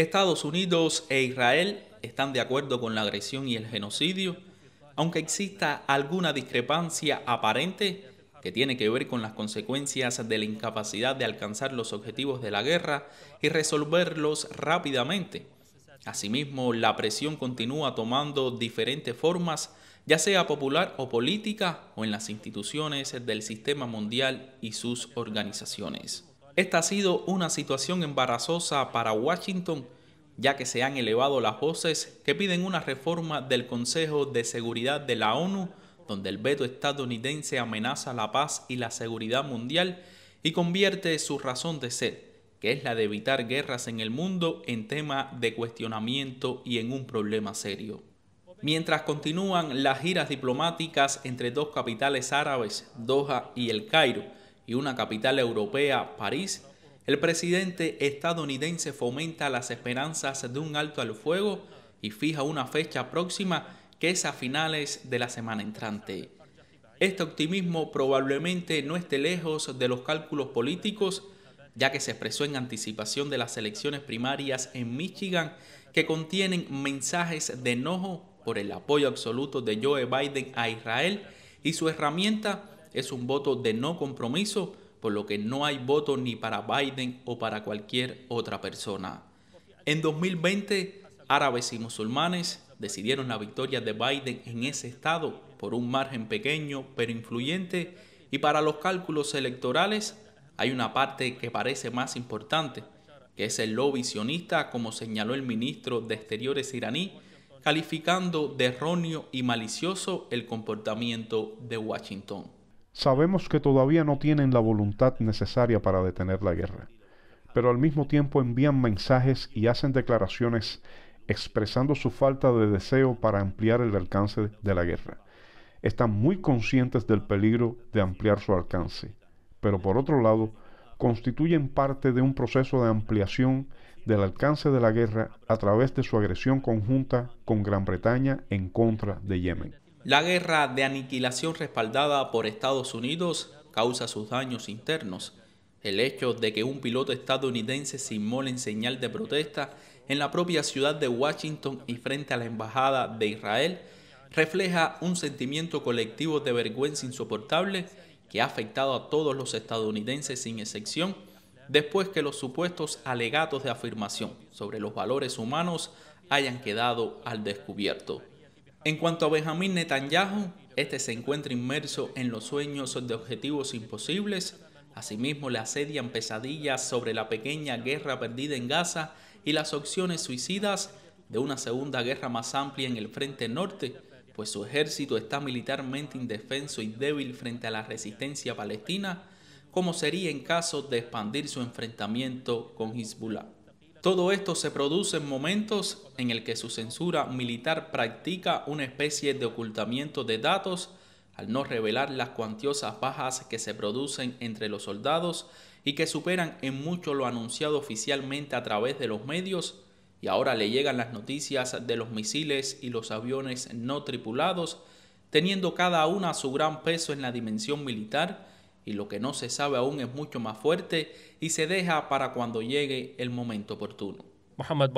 Estados Unidos e Israel están de acuerdo con la agresión y el genocidio, aunque exista alguna discrepancia aparente que tiene que ver con las consecuencias de la incapacidad de alcanzar los objetivos de la guerra y resolverlos rápidamente. Asimismo, la presión continúa tomando diferentes formas, ya sea popular o política, o en las instituciones del sistema mundial y sus organizaciones. Esta ha sido una situación embarazosa para Washington, ya que se han elevado las voces que piden una reforma del Consejo de Seguridad de la ONU, donde el veto estadounidense amenaza la paz y la seguridad mundial y convierte su razón de ser, que es la de evitar guerras en el mundo, en tema de cuestionamiento y en un problema serio. Mientras continúan las giras diplomáticas entre dos capitales árabes, Doha y El Cairo, y una capital europea, París, el presidente estadounidense fomenta las esperanzas de un alto al fuego y fija una fecha próxima que es a finales de la semana entrante. Este optimismo probablemente no esté lejos de los cálculos políticos, ya que se expresó en anticipación de las elecciones primarias en Michigan que contienen mensajes de enojo por el apoyo absoluto de Joe Biden a Israel y su herramienta es un voto de no compromiso, por lo que no hay voto ni para Biden o para cualquier otra persona. En 2020, árabes y musulmanes decidieron la victoria de Biden en ese estado por un margen pequeño pero influyente y para los cálculos electorales hay una parte que parece más importante, que es el lobby sionista, como señaló el ministro de Exteriores iraní, calificando de erróneo y malicioso el comportamiento de Washington. Sabemos que todavía no tienen la voluntad necesaria para detener la guerra, pero al mismo tiempo envían mensajes y hacen declaraciones expresando su falta de deseo para ampliar el alcance de la guerra. Están muy conscientes del peligro de ampliar su alcance, pero por otro lado, constituyen parte de un proceso de ampliación del alcance de la guerra a través de su agresión conjunta con Gran Bretaña en contra de Yemen. La guerra de aniquilación respaldada por Estados Unidos causa sus daños internos. El hecho de que un piloto estadounidense se inmole en señal de protesta en la propia ciudad de Washington y frente a la Embajada de Israel refleja un sentimiento colectivo de vergüenza insoportable que ha afectado a todos los estadounidenses sin excepción después que los supuestos alegatos de afirmación sobre los valores humanos hayan quedado al descubierto. En cuanto a Benjamín Netanyahu, este se encuentra inmerso en los sueños de objetivos imposibles. Asimismo, le asedian pesadillas sobre la pequeña guerra perdida en Gaza y las opciones suicidas de una segunda guerra más amplia en el Frente Norte, pues su ejército está militarmente indefenso y débil frente a la resistencia palestina, como sería en caso de expandir su enfrentamiento con Hezbollah. Todo esto se produce en momentos en el que su censura militar practica una especie de ocultamiento de datos al no revelar las cuantiosas bajas que se producen entre los soldados y que superan en mucho lo anunciado oficialmente a través de los medios, y ahora le llegan las noticias de los misiles y los aviones no tripulados, teniendo cada una su gran peso en la dimensión militar y lo que no se sabe aún es mucho más fuerte y se deja para cuando llegue el momento oportuno. Muhammad